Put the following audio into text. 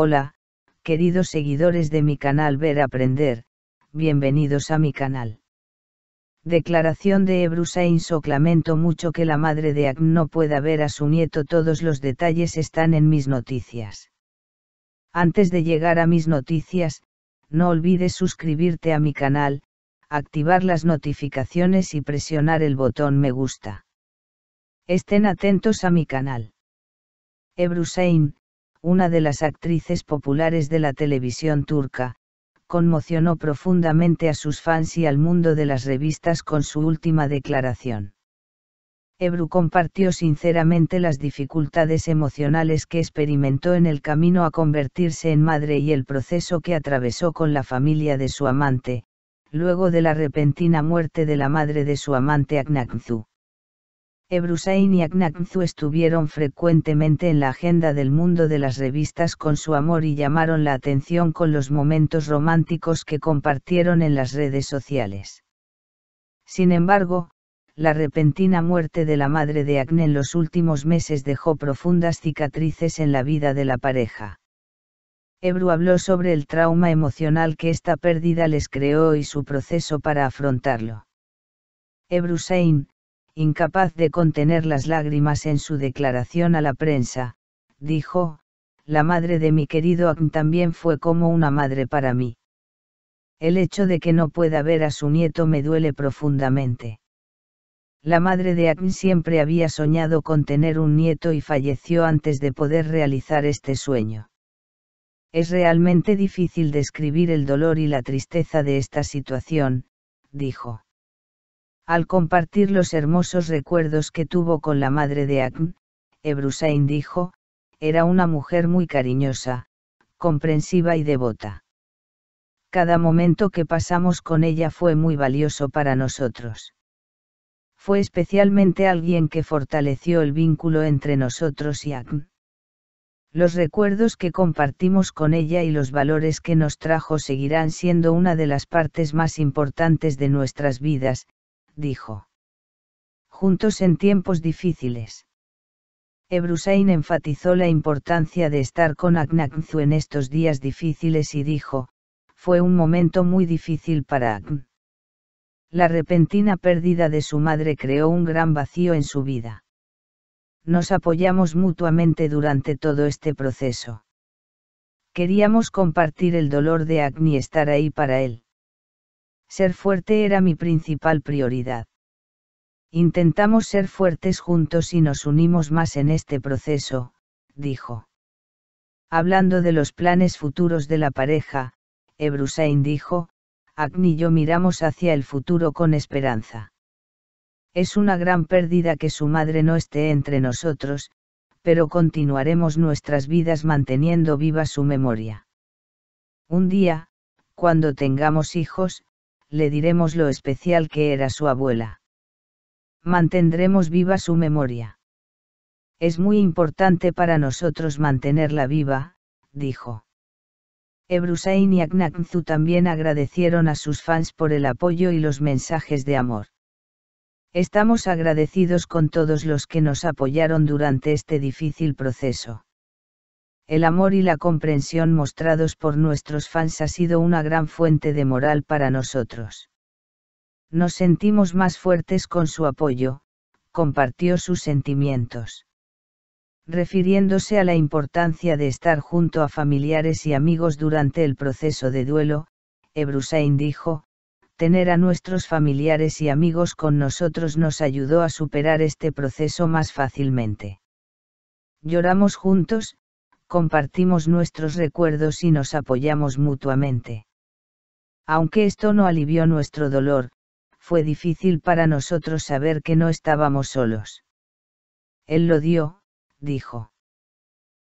Hola, queridos seguidores de mi canal Ver Aprender, bienvenidos a mi canal. Declaración de Ebru Sainz e lamento mucho que la madre de Agn no pueda ver a su nieto todos los detalles están en mis noticias. Antes de llegar a mis noticias, no olvides suscribirte a mi canal, activar las notificaciones y presionar el botón me gusta. Estén atentos a mi canal. Ebrusain. E una de las actrices populares de la televisión turca, conmocionó profundamente a sus fans y al mundo de las revistas con su última declaración. Ebru compartió sinceramente las dificultades emocionales que experimentó en el camino a convertirse en madre y el proceso que atravesó con la familia de su amante, luego de la repentina muerte de la madre de su amante Aknakzu. Ebrusain y Aknakmzu estuvieron frecuentemente en la agenda del mundo de las revistas con su amor y llamaron la atención con los momentos románticos que compartieron en las redes sociales. Sin embargo, la repentina muerte de la madre de Agn en los últimos meses dejó profundas cicatrices en la vida de la pareja. Ebru habló sobre el trauma emocional que esta pérdida les creó y su proceso para afrontarlo. Ebru incapaz de contener las lágrimas en su declaración a la prensa, dijo, la madre de mi querido Akn también fue como una madre para mí. El hecho de que no pueda ver a su nieto me duele profundamente. La madre de Akn siempre había soñado con tener un nieto y falleció antes de poder realizar este sueño. Es realmente difícil describir el dolor y la tristeza de esta situación, dijo. Al compartir los hermosos recuerdos que tuvo con la madre de Acn, Ebrusain dijo, era una mujer muy cariñosa, comprensiva y devota. Cada momento que pasamos con ella fue muy valioso para nosotros. Fue especialmente alguien que fortaleció el vínculo entre nosotros y Acn. Los recuerdos que compartimos con ella y los valores que nos trajo seguirán siendo una de las partes más importantes de nuestras vidas, dijo. Juntos en tiempos difíciles. Ebrusain enfatizó la importancia de estar con Aknakzu en estos días difíciles y dijo, fue un momento muy difícil para Agn. La repentina pérdida de su madre creó un gran vacío en su vida. Nos apoyamos mutuamente durante todo este proceso. Queríamos compartir el dolor de Agni y estar ahí para él. Ser fuerte era mi principal prioridad. Intentamos ser fuertes juntos y nos unimos más en este proceso, dijo. Hablando de los planes futuros de la pareja, Ebrusain dijo, Agni y yo miramos hacia el futuro con esperanza. Es una gran pérdida que su madre no esté entre nosotros, pero continuaremos nuestras vidas manteniendo viva su memoria. Un día, cuando tengamos hijos, le diremos lo especial que era su abuela. Mantendremos viva su memoria. Es muy importante para nosotros mantenerla viva, dijo. Ebrusain y Aknaknzu también agradecieron a sus fans por el apoyo y los mensajes de amor. Estamos agradecidos con todos los que nos apoyaron durante este difícil proceso el amor y la comprensión mostrados por nuestros fans ha sido una gran fuente de moral para nosotros. Nos sentimos más fuertes con su apoyo, compartió sus sentimientos. Refiriéndose a la importancia de estar junto a familiares y amigos durante el proceso de duelo, Ebrusain dijo, tener a nuestros familiares y amigos con nosotros nos ayudó a superar este proceso más fácilmente. Lloramos juntos, compartimos nuestros recuerdos y nos apoyamos mutuamente. Aunque esto no alivió nuestro dolor, fue difícil para nosotros saber que no estábamos solos. Él lo dio, dijo.